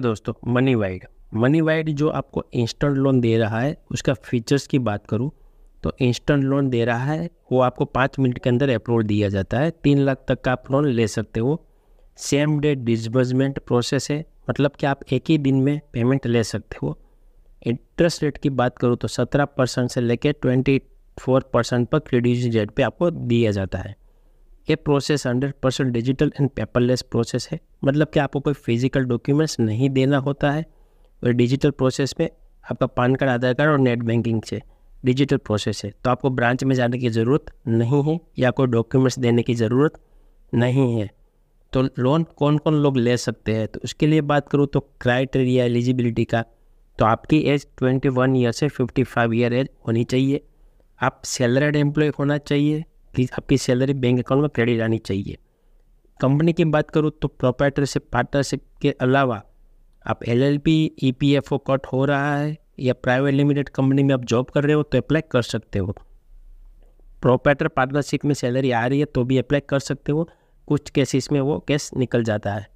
दूसरे दोस्तों money wide money wide जो आपको इंस्टेंट लोन दे रहा है उसका फीचर्स की बात करूँ तो इंस्टेंट लोन दे रहा है वो आपको पाँच मिनट के अंदर अप्रूव दिया जाता है तीन लाख तक का आप लोन ले सकते हो सेम डे डिसबर्समेंट प्रोसेस है मतलब कि आप एक ही दिन में पेमेंट ले सकते हो इंटरेस्ट रेट की बात करूँ तो सत्रह परसेंट से लेकर ट्वेंटी फोर परसेंट पर क्रेडिट रेट पे आपको दिया जाता है ये process hundred percent digital and paperless process है मतलब कि आपको कोई फिजिकल डॉक्यूमेंट्स नहीं देना होता है और डिजिटल प्रोसेस में आपका पान कार्ड आधार कार्ड और नेट बैंकिंग से डिजिटल प्रोसेस है तो आपको ब्रांच में जाने की ज़रूरत नहीं है या कोई डॉक्यूमेंट्स देने की ज़रूरत नहीं है तो लोन कौन कौन लोग ले सकते हैं तो उसके लिए बात करूँ तो क्राइटेरिया एलिजिबिलिटी का तो आपकी एज ट्वेंटी वन ईयर से फिफ्टी फाइव ईयर एज होनी चाहिए आप सैलरीड एम्प्लॉय होना चाहिए कि आपकी सैलरी बैंक अकाउंट में क्रेडिट आनी चाहिए कंपनी की बात करूँ तो प्रोपराइटरशिप पार्टनरशिप के अलावा आप L L P E P F O cut हो रहा है या प्राइवेट लिमिटेड कंपनी में आप जॉब कर रहे हो तो अप्लाई कर सकते हो प्रोपराइटर पार्टनरशिप में सैलरी आ रही है तो भी अप्लाई कर सकते हो कुछ केसेस में वो केस निकल जाता है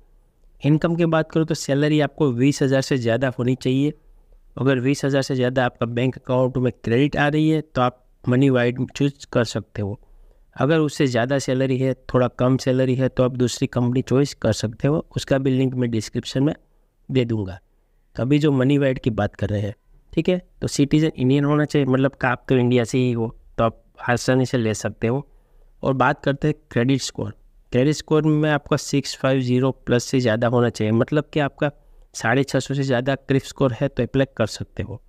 इनकम की बात करूँ तो सैलरी आपको बीस हज़ार से ज़्यादा होनी चाहिए अगर बीस हज़ार से ज़्यादा आपका बैंक अकाउंट में क्रेडिट आ रही है तो आप मनी वाइड चूज कर सकते हो अगर उससे ज़्यादा सैलरी है थोड़ा कम सैलरी है तो आप दूसरी कंपनी चॉइस कर सकते हो उसका भी लिंक मैं डिस्क्रिप्शन में दे दूँगा अभी जो मनी वाइड की बात कर रहे हैं ठीक है तो सिटीज़न इंडियन होना चाहिए मतलब का आप तो इंडिया से ही हो तो आप आसानी से ले सकते हो और बात करते हैं क्रेडिट स्कोर क्रेडिट स्कोर में आपका सिक्स फाइव ज़ीरो प्लस से ज़्यादा होना चाहिए मतलब कि आपका साढ़े छः सौ से ज़्यादा क्रिप स्कोर है तो अप्लाई कर सकते हो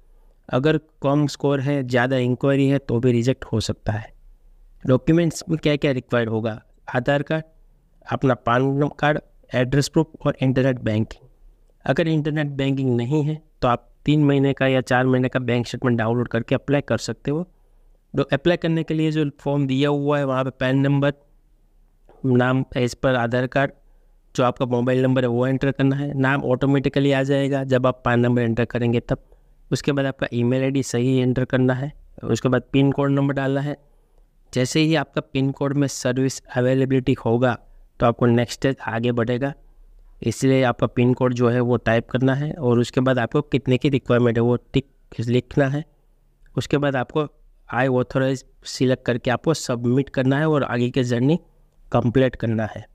अगर कम स्कोर है ज़्यादा इंक्वायरी है तो भी रिजेक्ट हो सकता है डॉक्यूमेंट्स में क्या क्या रिक्वायर्ड होगा आधार कार्ड अपना पान कार्ड एड्रेस प्रूफ और इंटरनेट बैंकिंग अगर इंटरनेट बैंकिंग नहीं है तो आप तीन महीने का या चार महीने का बैंक स्टेटमेंट डाउनलोड करके अप्लाई कर सकते हो तो अप्लाई करने के लिए जो फॉर्म दिया हुआ है वहाँ पर पैन नंबर नाम एज पर आधार कार्ड जो आपका मोबाइल नंबर है वो एंटर करना है नाम ऑटोमेटिकली आ जाएगा जब आप पैन नंबर एंटर करेंगे तब उसके बाद आपका ईमेल आईडी सही एंटर करना है उसके बाद पिन कोड नंबर डालना है जैसे ही आपका पिन कोड में सर्विस अवेलेबिलिटी होगा तो आपको नेक्स्ट स्टेप आगे बढ़ेगा इसलिए आपका पिन कोड जो है वो टाइप करना है और उसके बाद आपको कितने की रिक्वायरमेंट है वो टिक लिखना है उसके बाद आपको आई ऑथोराइज सिलेक्ट करके आपको सबमिट करना है और आगे की जर्नी कंप्लीट करना है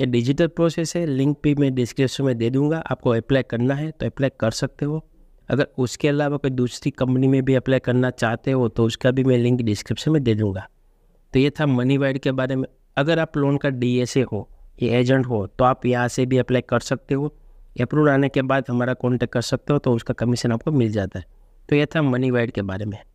ये डिजिटल प्रोसेस है लिंक भी मैं डिस्क्रिप्शन में दे दूंगा आपको अप्लाई करना है तो अप्लाई कर सकते हो अगर उसके अलावा कोई दूसरी कंपनी में भी अप्लाई करना चाहते हो तो उसका भी मैं लिंक डिस्क्रिप्शन में दे दूँगा तो ये था मनी वाइड के बारे में अगर आप लोन का डी हो या एजेंट हो तो आप यहाँ से भी अप्लाई कर सकते हो अप्रूव आने के बाद हमारा कॉन्टैक्ट कर सकते हो तो उसका कमीशन आपको मिल जाता है तो यह था मनी वाइड के बारे में